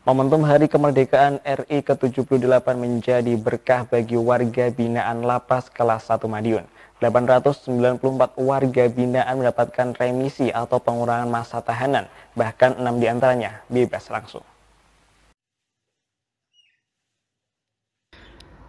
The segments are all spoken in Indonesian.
Momentum Hari Kemerdekaan RI ke-78 menjadi berkah bagi warga binaan Lapas kelas 1 Madiun. 894 warga binaan mendapatkan remisi atau pengurangan masa tahanan, bahkan 6 diantaranya bebas langsung.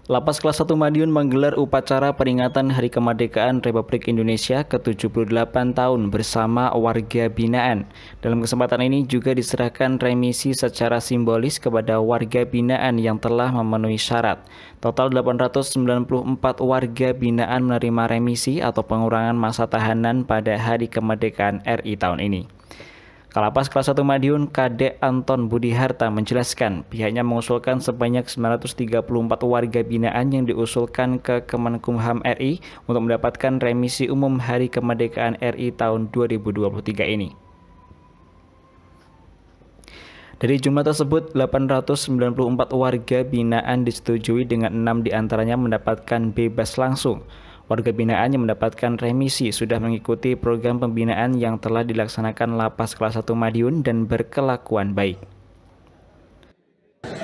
Lapas kelas 1 Madiun menggelar upacara peringatan Hari Kemerdekaan Republik Indonesia ke-78 tahun bersama warga binaan. Dalam kesempatan ini juga diserahkan remisi secara simbolis kepada warga binaan yang telah memenuhi syarat. Total 894 warga binaan menerima remisi atau pengurangan masa tahanan pada Hari Kemerdekaan RI tahun ini. Kalapas kelas 1 Madiun KD Anton Budi Harta menjelaskan pihaknya mengusulkan sebanyak 934 warga binaan yang diusulkan ke Kemenkumham RI untuk mendapatkan remisi umum Hari Kemerdekaan RI tahun 2023 ini. Dari jumlah tersebut, 894 warga binaan disetujui dengan 6 diantaranya mendapatkan bebas langsung. Warga binaan yang mendapatkan remisi sudah mengikuti program pembinaan yang telah dilaksanakan Lapas Kelas 1 Madiun dan berkelakuan baik.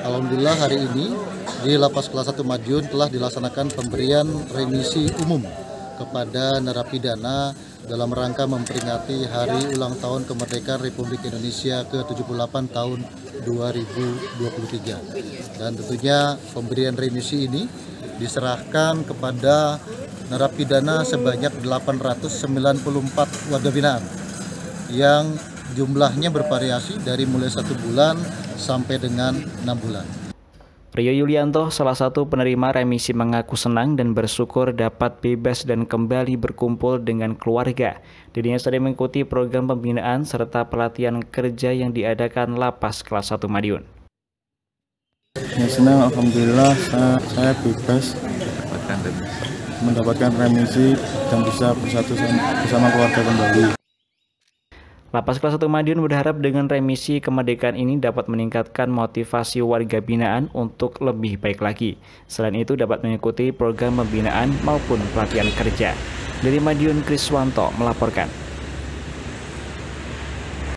Alhamdulillah hari ini di Lapas Kelas 1 Madiun telah dilaksanakan pemberian remisi umum kepada narapidana dalam rangka memperingati hari ulang tahun kemerdekaan Republik Indonesia ke-78 tahun 2023. Dan tentunya pemberian remisi ini diserahkan kepada narapidana sebanyak 894 warga binaan yang jumlahnya bervariasi dari mulai satu bulan sampai dengan enam bulan. Rio Yulianto, salah satu penerima remisi mengaku senang dan bersyukur dapat bebas dan kembali berkumpul dengan keluarga. Dirinya sedang mengikuti program pembinaan serta pelatihan kerja yang diadakan Lapas Kelas 1 Madiun. Ya senang, Alhamdulillah saya, saya bebas. Dapatkan bebas mendapatkan remisi dan bisa bersatu bersama keluarga kembali. Lapas kelas 1 Madiun berharap dengan remisi kemerdekaan ini dapat meningkatkan motivasi warga binaan untuk lebih baik lagi. Selain itu dapat mengikuti program pembinaan maupun pelatihan kerja. Dari Madiun Kriswanto melaporkan.